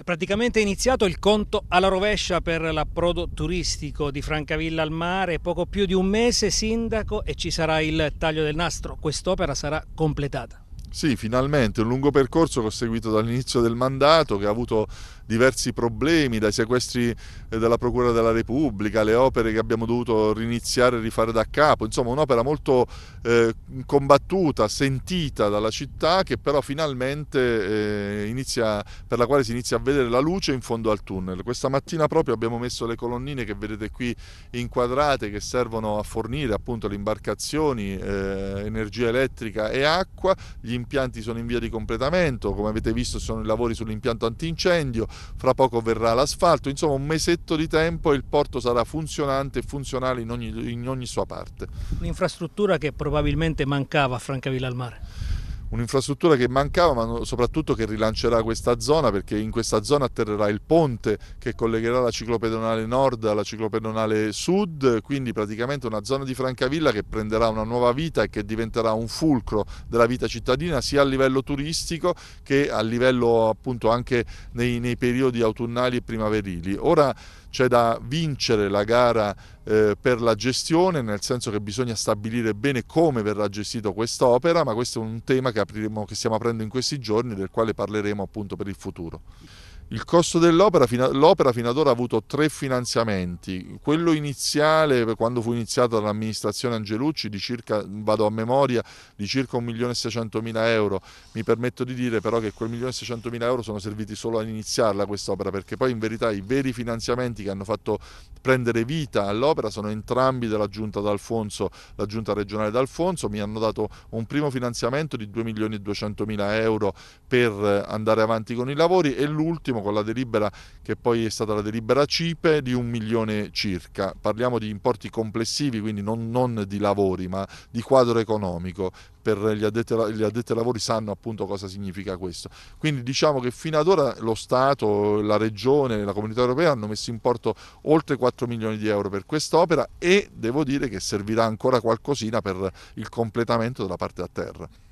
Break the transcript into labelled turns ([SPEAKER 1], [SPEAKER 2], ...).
[SPEAKER 1] È praticamente iniziato il conto alla rovescia per l'approdo turistico di Francavilla al mare, poco più di un mese sindaco e ci sarà il taglio del nastro, quest'opera sarà completata.
[SPEAKER 2] Sì, finalmente un lungo percorso che ho seguito dall'inizio del mandato, che ha avuto diversi problemi, dai sequestri eh, della Procura della Repubblica, le opere che abbiamo dovuto riniziare e rifare da capo, insomma un'opera molto eh, combattuta, sentita dalla città, che però finalmente eh, inizia, per la quale si inizia a vedere la luce in fondo al tunnel. Questa mattina proprio abbiamo messo le colonnine che vedete qui inquadrate, che servono a fornire appunto le imbarcazioni, eh, energia elettrica e acqua, gli impianti sono in via di completamento, come avete visto sono i lavori sull'impianto antincendio, fra poco verrà l'asfalto, insomma un mesetto di tempo e il porto sarà funzionante e funzionale in ogni, in ogni sua parte.
[SPEAKER 1] Un'infrastruttura che probabilmente mancava a Francavilla al Mare
[SPEAKER 2] un'infrastruttura che mancava ma soprattutto che rilancerà questa zona perché in questa zona atterrerà il ponte che collegherà la ciclopedonale nord alla ciclopedonale sud, quindi praticamente una zona di Francavilla che prenderà una nuova vita e che diventerà un fulcro della vita cittadina sia a livello turistico che a livello appunto anche nei, nei periodi autunnali e primaverili. Ora c'è da vincere la gara eh, per la gestione, nel senso che bisogna stabilire bene come verrà gestita quest'opera, ma questo è un tema che, apriremo, che stiamo aprendo in questi giorni, e del quale parleremo appunto per il futuro. Il costo dell'opera, l'opera fino ad ora ha avuto tre finanziamenti, quello iniziale quando fu iniziato dall'amministrazione Angelucci di circa, vado a memoria, di circa 1.600.000 euro, mi permetto di dire però che quel 1.600.000 euro sono serviti solo ad iniziarla quest'opera perché poi in verità i veri finanziamenti che hanno fatto prendere vita all'opera sono entrambi della giunta d'Alfonso, la giunta regionale d'Alfonso, mi hanno dato un primo finanziamento di 2.200.000 euro per andare avanti con i lavori e l'ultimo parliamo con la delibera che poi è stata la delibera CIPE di un milione circa, parliamo di importi complessivi, quindi non, non di lavori ma di quadro economico, per gli addetti, gli addetti ai lavori sanno appunto cosa significa questo. Quindi diciamo che fino ad ora lo Stato, la Regione, la Comunità Europea hanno messo in porto oltre 4 milioni di euro per quest'opera e devo dire che servirà ancora qualcosina per il completamento della parte a terra.